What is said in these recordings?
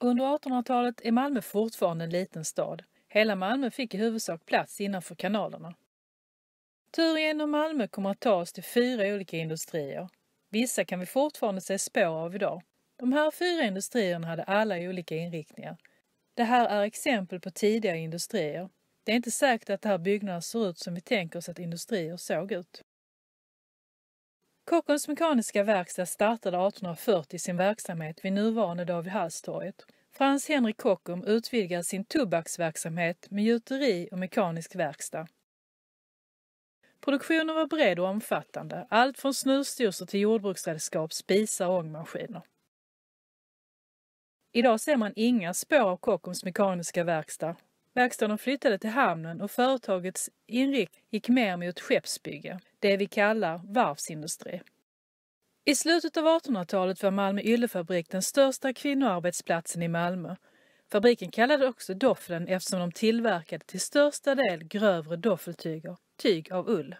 Under 1800-talet är Malmö fortfarande en liten stad. Hela Malmö fick i huvudsak plats innanför kanalerna. Tur genom Malmö kommer att ta oss till fyra olika industrier. Vissa kan vi fortfarande se spår av idag. De här fyra industrierna hade alla olika inriktningar. Det här är exempel på tidigare industrier. Det är inte säkert att de här byggnaderna ser ut som vi tänker oss att industrier såg ut. Kockums Mekaniska Verkstad startade 1840 sin verksamhet vid nuvarande David Hallstorget. Frans Henrik Kockum utvidgade sin tobaksverksamhet med gjuteri och mekanisk verkstad. Produktionen var bred och omfattande, allt från snusdosor till jordbruksredskap, spisar och ångmaskiner. Idag ser man inga spår av Kockums mekaniska verkstad Verkstaden flyttade till hamnen och företagets inriktning gick mer mot skeppsbygge, det vi kallar varvsindustri. I slutet av 1800-talet var Malmö Yllefabrik den största kvinnoarbetsplatsen i Malmö. Fabriken kallades också Doffeln eftersom de tillverkade till största del grövre doffeltyger, tyg av ull.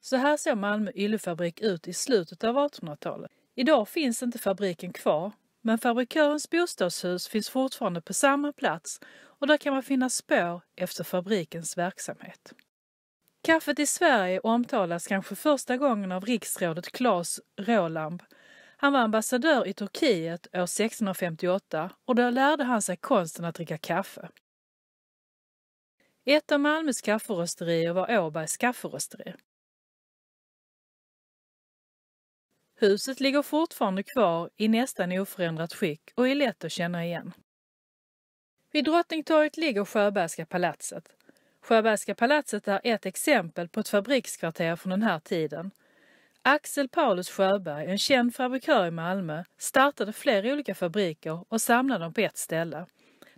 Så här såg Malmö Yllefabrik ut i slutet av 1800-talet. Idag finns inte fabriken kvar men fabrikörens bostadshus finns fortfarande på samma plats och där kan man finna spår efter fabrikens verksamhet. Kaffet i Sverige omtalas kanske första gången av riksrådet Claes Rålamb. Han var ambassadör i Turkiet år 1658 och då lärde han sig konsten att dricka kaffe. Ett av Malmös kafferosterier var Åbergs kafferosteri. Huset ligger fortfarande kvar i nästan oförändrat skick och är lätt att känna igen. Vid Drottningtorget ligger Sjöbergska palatset. Sjöbergska palatset är ett exempel på ett fabrikskvarter från den här tiden. Axel Paulus Sjöberg, en känd fabrikör i Malmö, startade flera olika fabriker och samlade dem på ett ställe.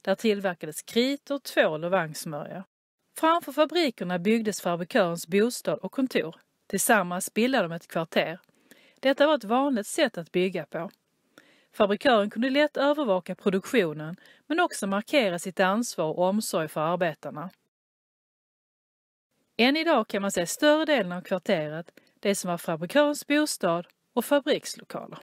Där tillverkades kritor, tvål och vagnsmörja. Framför fabrikerna byggdes fabrikörens bostad och kontor. Tillsammans bildade de ett kvarter detta var ett vanligt sätt att bygga på. Fabrikören kunde lätt övervaka produktionen men också markera sitt ansvar och omsorg för arbetarna. Än idag kan man se större delen av kvarteret, det som var fabrikörens bostad och fabrikslokaler.